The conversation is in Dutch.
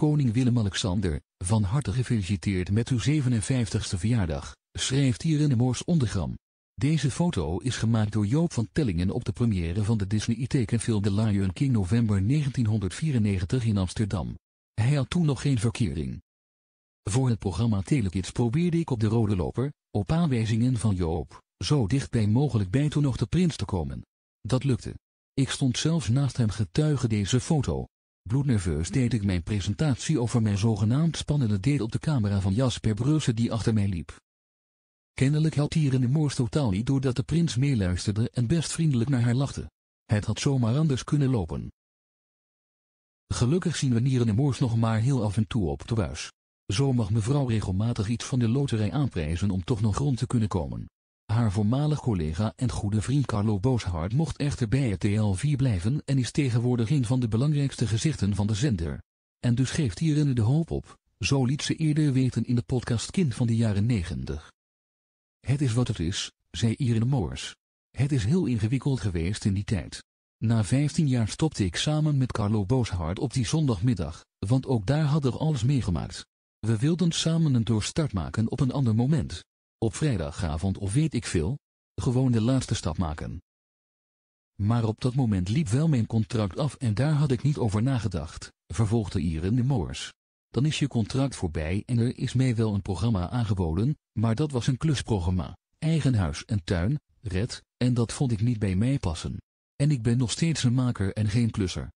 Koning Willem-Alexander, van harte gefeliciteerd met uw 57ste verjaardag, schrijft de Moors ondergram. Deze foto is gemaakt door Joop van Tellingen op de première van de Disney-tekenfilm The Lion King november 1994 in Amsterdam. Hij had toen nog geen verkering. Voor het programma Telekids probeerde ik op de rode loper, op aanwijzingen van Joop, zo dichtbij mogelijk bij toen nog de prins te komen. Dat lukte. Ik stond zelfs naast hem getuige deze foto. Bloednerveus deed ik mijn presentatie over mijn zogenaamd spannende deel op de camera van Jasper Breusse die achter mij liep. Kennelijk had de Moors totaal niet doordat de prins meeluisterde en best vriendelijk naar haar lachte. Het had zomaar anders kunnen lopen. Gelukkig zien we de Moors nog maar heel af en toe op de buis. Zo mag mevrouw regelmatig iets van de loterij aanprijzen om toch nog rond te kunnen komen. Haar voormalig collega en goede vriend Carlo Booshart mocht echter bij RTL 4 blijven en is tegenwoordig een van de belangrijkste gezichten van de zender. En dus geeft Irene de hoop op, zo liet ze eerder weten in de podcast Kind van de jaren 90. Het is wat het is, zei Irene Moors. Het is heel ingewikkeld geweest in die tijd. Na 15 jaar stopte ik samen met Carlo Booshart op die zondagmiddag, want ook daar had er alles meegemaakt. We wilden samen een doorstart maken op een ander moment. Op vrijdagavond of weet ik veel, gewoon de laatste stap maken. Maar op dat moment liep wel mijn contract af en daar had ik niet over nagedacht, vervolgde Irene Moors. Dan is je contract voorbij en er is mij wel een programma aangeboden, maar dat was een klusprogramma, eigen huis en tuin, red, en dat vond ik niet bij mij passen. En ik ben nog steeds een maker en geen klusser.